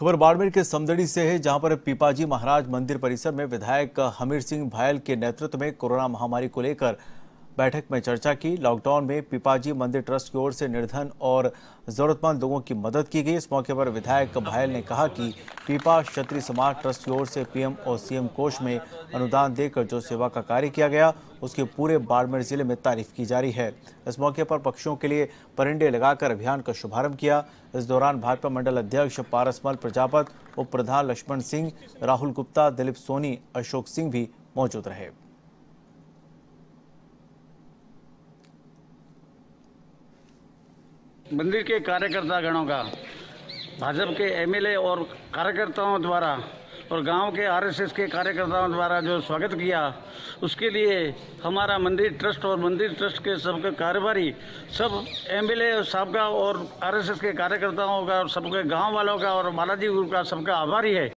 खबर बाड़मेर के समदड़ी से है जहां पर पीपाजी महाराज मंदिर परिसर में विधायक हमीर सिंह भायल के नेतृत्व में कोरोना महामारी को लेकर बैठक में चर्चा की लॉकडाउन में पिपाजी मंदिर ट्रस्ट की ओर से निर्धन और जरूरतमंद लोगों की मदद की गई इस मौके पर विधायक भायल ने कहा कि पीपा क्षत्रिय समाज ट्रस्ट की ओर से पीएम और सीएम कोष में अनुदान देकर जो सेवा का कार्य किया गया उसके पूरे बाड़मेर जिले में तारीफ की जा रही है इस मौके पर पक्षियों के लिए परिंडे लगाकर अभियान का शुभारंभ किया इस दौरान भाजपा मंडल अध्यक्ष पारसमल प्रजापत उप प्रधान लक्ष्मण सिंह राहुल गुप्ता दिलीप सोनी अशोक सिंह भी मौजूद रहे मंदिर के कार्यकर्ता गणों का भाजपा के एमएलए और कार्यकर्ताओं द्वारा और गांव के आरएसएस के कार्यकर्ताओं द्वारा जो स्वागत किया उसके लिए हमारा मंदिर ट्रस्ट और मंदिर ट्रस्ट के सबके कारोबारी सब एमएलए सबका और आरएसएस के कार्यकर्ताओं का और सबके गांव वालों का और बालाजी गुरु का सबका आभारी है